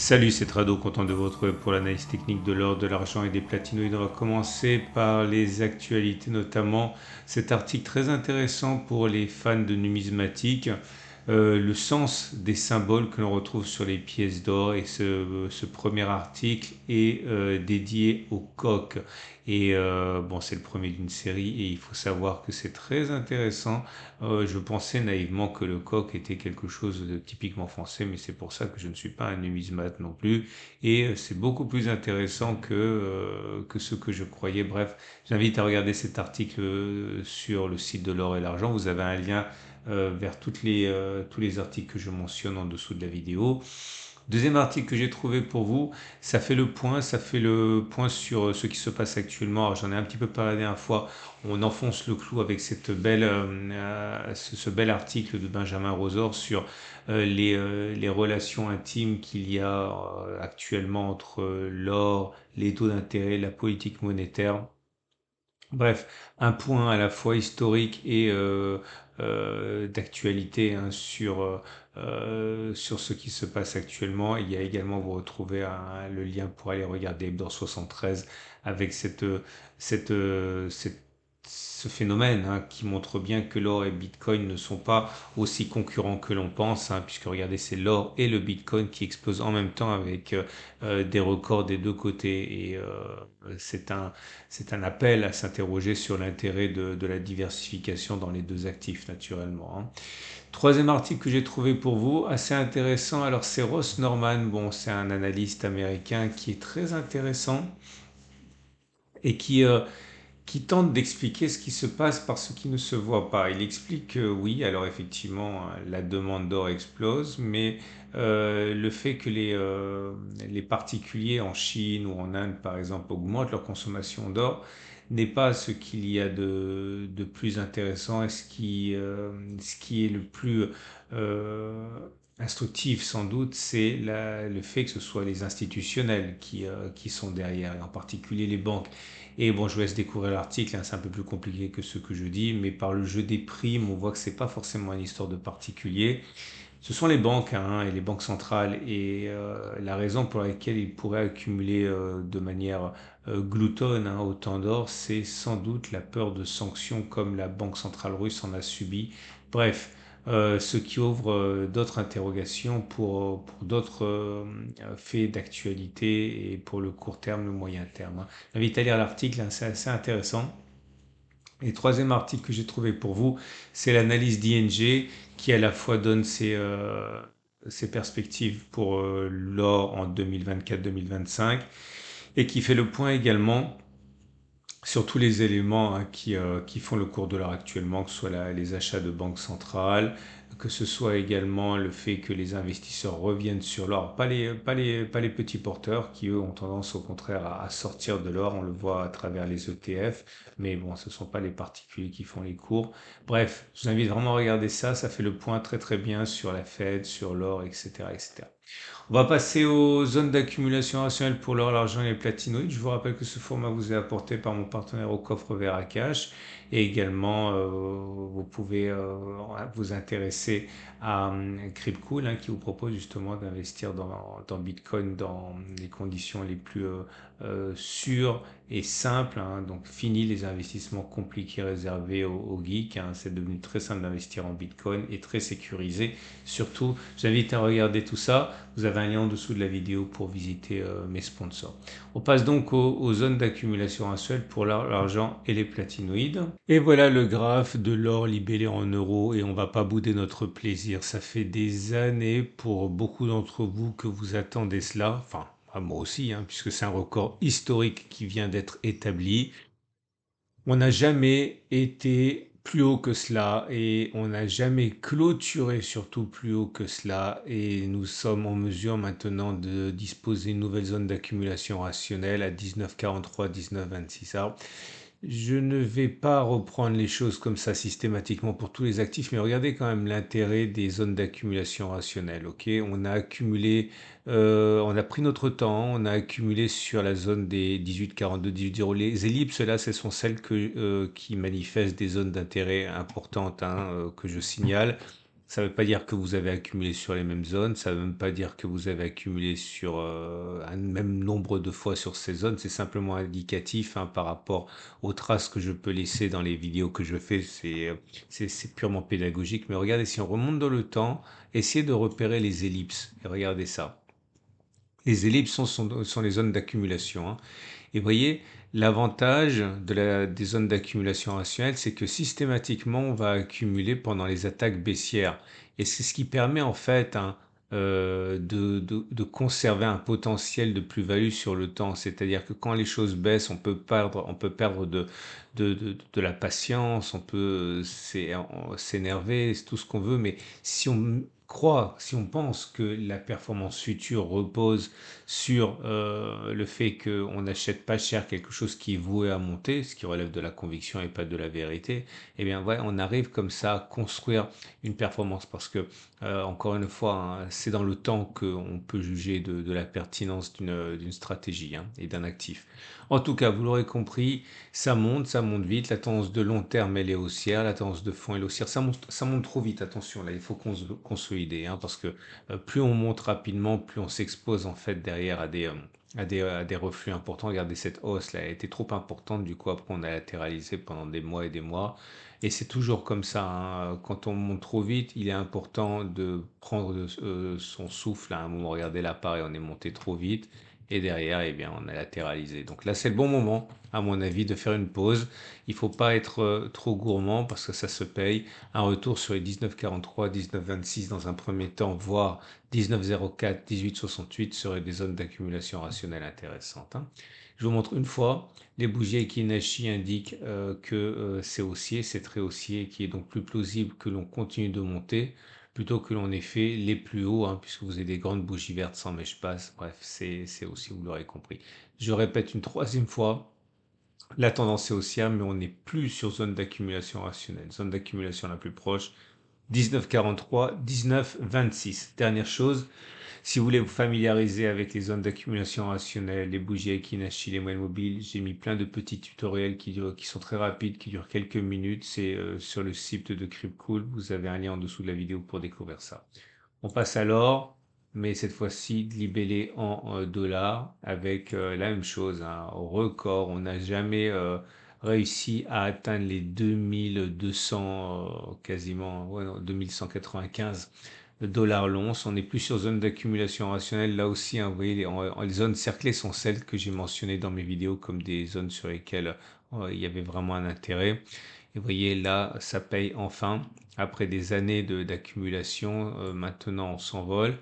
Salut, c'est Trado, content de vous retrouver pour l'analyse technique de l'or, de l'argent et des platinoïdes. On va commencer par les actualités, notamment cet article très intéressant pour les fans de numismatique euh, le sens des symboles que l'on retrouve sur les pièces d'or et ce, premier article est euh, dédié au coq et euh, bon c'est le premier d'une série et il faut savoir que c'est très intéressant je pensais naïvement que le coq était quelque chose de typiquement français mais c'est pour ça que je ne suis pas un numismate non plus et c'est beaucoup plus intéressant que, que ce que je croyais bref j'invite à regarder cet article sur le site de l'or et l'argent vous avez un lien euh, vers euh, tous les articles que je mentionne en dessous de la vidéo. Deuxième article que j'ai trouvé pour vous, ça fait le point, ça fait le point sur euh, ce qui se passe actuellement. J'en ai un petit peu parlé la dernière fois. On enfonce le clou avec cette belle, ce, bel article de Benjamin Rosor sur les, relations intimes qu'il y a actuellement entre l'or, les taux d'intérêt, la politique monétaire Bref, un point à la fois historique et euh, euh, d'actualité hein, sur, euh, sur ce qui se passe actuellement. Il y a également, vous retrouvez hein, le lien pour aller regarder Hebdo 73 avec cette, cette, cette ce phénomène hein, qui montre bien que l'or et Bitcoin ne sont pas aussi concurrents que l'on pense, hein, puisque regardez, c'est l'or et le Bitcoin qui explosent en même temps avec euh, euh, des records des deux côtés. Et euh, c'est un, un appel à s'interroger sur l'intérêt de, de, la diversification dans les deux actifs, naturellement. Hein. Troisième article que j'ai trouvé pour vous, assez intéressant, alors c'est Ross Norman, bon, c'est un analyste américain qui est très intéressant et qui qui tente d'expliquer ce qui se passe par ce qui ne se voit pas. Il explique que oui, alors effectivement, la demande d'or explose, mais euh, le fait que les, euh, les particuliers en Chine ou en Inde, par exemple, augmentent leur consommation d'or n'est pas ce qu'il y a de, de, plus intéressant et ce qui, euh, ce qui est le plus instructif sans doute, c'est le fait que ce soit les institutionnels euh, qui, sont derrière, et en particulier les banques. Et bon, je vous laisse découvrir l'article, hein, c'est un peu plus compliqué que ce que je dis, mais par le jeu des primes, on voit que c'est pas forcément une histoire de particulier. Ce sont les banques hein, et les banques centrales et euh, la raison pour laquelle ils pourraient accumuler euh, de manière gloutonne hein, autant d'or, c'est sans doute la peur de sanctions comme la banque centrale russe en a subi. Bref, euh, ce qui ouvre euh, d'autres interrogations pour, d'autres euh, faits d'actualité et pour le court terme, le moyen terme. Hein. J'invite invite à lire l'article, hein, c'est assez intéressant. Et troisième article que j'ai trouvé pour vous, c'est l'analyse d'ING qui à la fois donne ses, ses perspectives pour l'or en 2024-2025 et qui fait le point également sur tous les éléments hein, qui, euh, qui, font le cours de l'or actuellement, que ce soit les achats de banques centrales, que ce soit également le fait que les investisseurs reviennent sur l'or, pas les, pas, les, pas les petits porteurs qui, eux, ont tendance au contraire à, sortir de l'or, on le voit à travers les ETF, mais bon, ce ne sont pas les particuliers qui font les cours. Bref, je vous invite vraiment à regarder ça, ça fait le point très très bien sur la Fed, sur l'or, etc. etc. On va passer aux zones d'accumulation rationnelle pour l'or, l'argent et les platinoïdes. Je vous rappelle que ce format vous est apporté par mon partenaire au coffre Cash. et également euh, vous pouvez euh, vous intéresser à um, qui vous propose justement d'investir dans, Bitcoin dans les conditions les plus sûres simple. Hein. donc fini les investissements compliqués réservés aux, geeks. Hein. c'est devenu très simple d'investir en Bitcoin et très sécurisé. Surtout, j'invite à regarder tout ça. Vous avez un lien en dessous de la vidéo pour visiter euh, mes sponsors. On passe donc aux, zones d'accumulation seul pour l'argent et les platinoïdes. Et voilà le graphe de l'or libellé en euros et on va pas bouder notre plaisir. Ça fait des années pour beaucoup d'entre vous que vous attendez cela. Enfin, ah, moi aussi, hein, puisque c'est un record historique qui vient d'être établi. On n'a jamais été plus haut que cela et on n'a jamais clôturé surtout plus haut que cela et nous sommes en mesure maintenant de disposer une nouvelle zone d'accumulation rationnelle à 1943-1926. Je ne vais pas reprendre les choses comme ça systématiquement pour tous les actifs, mais regardez quand même l'intérêt des zones d'accumulation rationnelle. on a accumulé, euh, on a pris notre temps, on a accumulé sur la zone des 18, 42, 18, 0. Les ellipses là, ce sont celles euh, qui manifestent des zones d'intérêt importantes hein, euh, que je signale. Ça ne veut pas dire que vous avez accumulé sur les mêmes zones, ça ne veut même pas dire que vous avez accumulé sur euh, un même nombre de fois sur ces zones, c'est simplement indicatif hein, par rapport aux traces que je peux laisser dans les vidéos que je fais, euh, c'est purement pédagogique. Mais regardez, si on remonte dans le temps, essayez de repérer les ellipses, et regardez ça. Les ellipses sont, les zones d'accumulation. Hein. Et voyez, l'avantage des zones d'accumulation rationnelle, c'est que systématiquement, on va accumuler pendant les attaques baissières. Et c'est ce qui permet en fait hein, euh, de, conserver un potentiel de plus-value sur le temps. C'est-à-dire que quand les choses baissent, on peut perdre, on peut perdre de, la patience, on peut euh, s'énerver, c'est tout ce qu'on veut, mais si on croit, si on pense que la performance future repose sur euh, le fait qu'on n'achète pas cher quelque chose qui est voué à monter, ce qui relève de la conviction et pas de la vérité, eh bien ouais, on arrive comme ça à construire une performance parce que euh, encore une fois, hein, c'est dans le temps qu'on peut juger de, la pertinence d'une stratégie hein, et d'un actif. En tout cas, vous l'aurez compris, ça monte, ça monte vite. La tendance de long terme, elle est haussière. La tendance de fond, elle est haussière. Ça monte, ça monte trop vite, attention, là, il faut consolider. Hein, parce que euh, plus on monte rapidement, plus on s'expose en fait derrière à des, euh, à des, reflux importants. Regardez, cette hausse là, elle était trop importante, du coup après on a latéralisé pendant des mois et des mois. Et c'est toujours comme ça, hein. quand on monte trop vite, il est important de prendre euh, son souffle à un hein. moment. Regardez là, pareil, on est monté trop vite et derrière, eh bien, on a latéralisé. Donc là, c'est le bon moment, à mon avis, de faire une pause. Il ne faut pas être euh, trop gourmand parce que ça se paye. Un retour sur les 19,43, 19,26 dans un premier temps, voire 19,04, 18,68 seraient des zones d'accumulation rationnelle intéressantes. Hein. Je vous montre une fois, les bougies Kinashi indiquent euh, que euh, c'est haussier, c'est très haussier, qui est donc plus plausible que l'on continue de monter plutôt que l'on ait fait les plus hauts, hein, puisque vous avez des grandes bougies vertes sans mèche passe. Bref, c'est aussi, vous l'aurez compris. Je répète une troisième fois, la tendance est haussière, mais on n'est plus sur zone d'accumulation rationnelle. Zone d'accumulation la plus proche, 19,43, 19,26. Dernière chose, si vous voulez vous familiariser avec les zones d'accumulation rationnelle, les bougies Akinashi, les moyens mobiles, j'ai mis plein de petits tutoriels qui, qui sont très rapides, qui durent quelques minutes. C'est euh, sur le site de CryptCool. Vous avez un lien en dessous de la vidéo pour découvrir ça. On passe à l'or, mais cette fois-ci libellé en euh, dollars avec euh, la même chose, un hein. record. On n'a jamais réussi à atteindre les 2200 quasiment, 2195 le dollar l'once. On n'est plus sur zone d'accumulation rationnelle. Là aussi, hein, vous voyez, les, zones cerclées sont celles que j'ai mentionnées dans mes vidéos comme des zones sur lesquelles euh, il y avait vraiment un intérêt. Et vous voyez, là, ça paye enfin. Après des années d'accumulation, euh, maintenant on s'envole.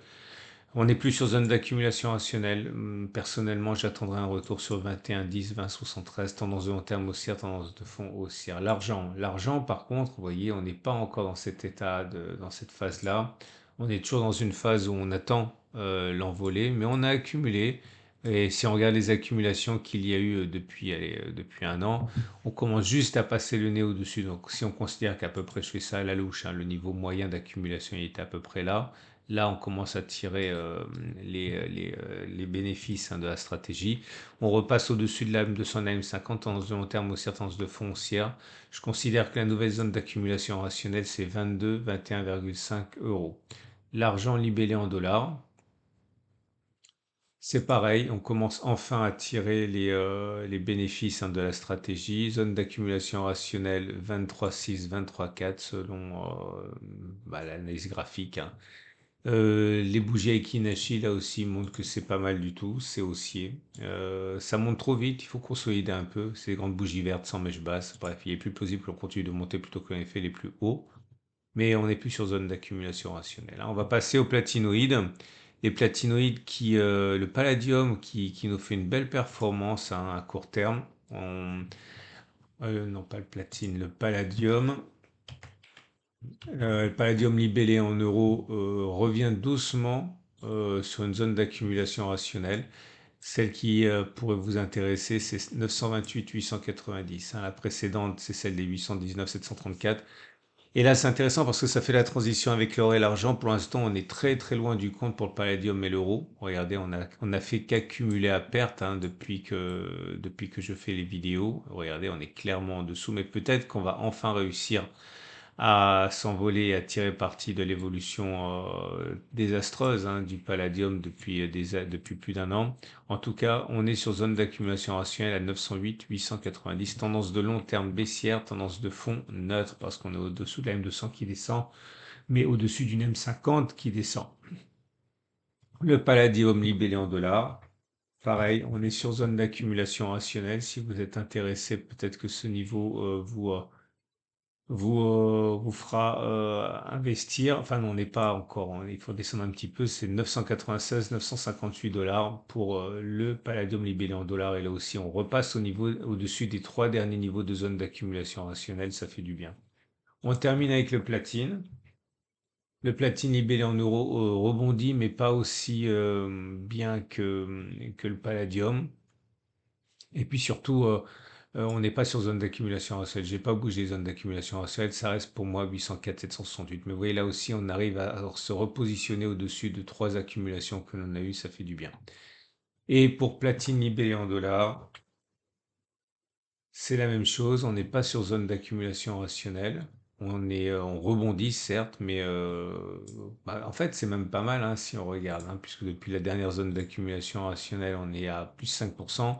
On n'est plus sur zone d'accumulation rationnelle. Hum, personnellement, j'attendrai un retour sur 21, 10, 20, 73, tendance de long terme haussière, tendance de fond haussière. L'argent, l'argent, par contre, vous voyez, on n'est pas encore dans cet état, dans cette phase-là on est toujours dans une phase où on attend euh, l'envolée, mais on a accumulé. Et si on regarde les accumulations qu'il y a eu euh, euh, depuis, un an, on commence juste à passer le nez au-dessus. Donc si on considère qu'à peu près, je fais ça à la louche, hein, le niveau moyen d'accumulation est à peu près là, Là, on commence à tirer euh, euh, euh, les, bénéfices hein, de la stratégie. On repasse au-dessus de la de son M50 en, en terme aux de foncière. Je considère que la nouvelle zone d'accumulation rationnelle, c'est 22, 21,5 euros. L'argent libellé en dollars, c'est pareil, on commence enfin à tirer les, bénéfices hein, de la stratégie. Zone d'accumulation rationnelle 23,6, 23,4 selon bah, l'analyse graphique. Hein. Euh, les bougies Aikinashi, là aussi, montrent que c'est pas mal du tout, c'est haussier. Euh, ça monte trop vite, il faut consolider un peu. C'est des grandes bougies vertes sans mèche basse. Bref, il est plus possible qu'on continue de monter plutôt que effet les plus hauts. Mais on n'est plus sur zone d'accumulation rationnelle. Hein. On va passer aux platinoïdes. Les platinoïdes, qui, euh, le palladium qui, qui, nous fait une belle performance hein, à court terme. non, pas le platine, le palladium. Euh, le palladium libellé en euros euh, revient doucement euh, sur une zone d'accumulation rationnelle. Celle qui pourrait vous intéresser, c'est 928 890. Hein, la précédente, c'est celle des 819 734. Et là, c'est intéressant parce que ça fait la transition avec l'or et l'argent. Pour l'instant, on est très très loin du compte pour le palladium et l'euro. Regardez, on a, on a fait qu'accumuler à perte hein, depuis, que, depuis que je fais les vidéos. Regardez, on est clairement en dessous, mais peut-être qu'on va enfin réussir à s'envoler, à tirer parti de l'évolution euh, désastreuse hein, du palladium depuis, euh, depuis plus d'un an. En tout cas, on est sur zone d'accumulation rationnelle à 908, 890, tendance de long terme baissière, tendance de fond neutre, parce qu'on est au-dessous de la M200 qui descend, mais au-dessus d'une M50 qui descend. Le palladium libellé en dollars, pareil, on est sur zone d'accumulation rationnelle. Si vous êtes intéressé, peut-être que ce niveau euh, vous... Euh, vous, fera euh, investir, enfin on n'est pas encore, il faut descendre un petit peu, c'est 996, 958 dollars pour euh, le palladium libellé en dollars. Et là aussi, on repasse au niveau au-dessus des trois derniers niveaux de zone d'accumulation rationnelle, ça fait du bien. On termine avec le platine. Le platine libellé en euros rebondit, mais pas aussi bien que, que le palladium. Et puis surtout, euh, on n'est pas sur zone d'accumulation rationnelle. Je n'ai pas bougé les zones d'accumulation rationnelle. Ça reste pour moi 804, 768. Mais vous voyez, là aussi, on arrive à se repositionner au-dessus de trois accumulations que l'on a eues. Ça fait du bien. Et pour platine libellée en dollars, c'est la même chose. On n'est pas sur zone d'accumulation rationnelle. On, est, euh, on rebondit certes, mais euh, bah, en fait c'est même pas mal hein, si on regarde, hein, puisque depuis la dernière zone d'accumulation rationnelle on est à plus 5%.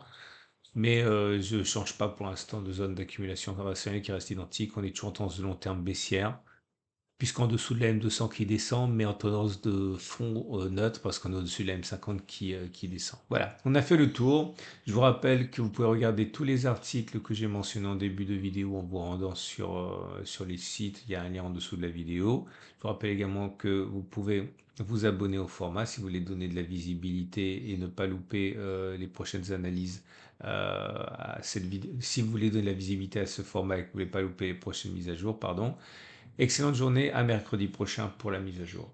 Mais euh, je ne change pas pour l'instant de zone d'accumulation internationale qui reste identique. On est toujours en tendance de long terme baissière, puisqu'en dessous de la M200 qui descend, mais en tendance de fond euh, neutre, parce qu'on est au-dessus de la M50 euh, qui, descend. Voilà, on a fait le tour. Je vous rappelle que vous pouvez regarder tous les articles que j'ai mentionnés en début de vidéo en vous rendant sur, sur les sites. Il y a un lien en dessous de la vidéo. Je vous rappelle également que vous pouvez vous abonner au format si vous voulez donner de la visibilité et ne pas louper les prochaines analyses euh, cette vidéo, si vous voulez donner de la visibilité à ce format et que vous ne voulez pas louper les prochaines mises à jour, pardon. Excellente journée, à mercredi prochain pour la mise à jour.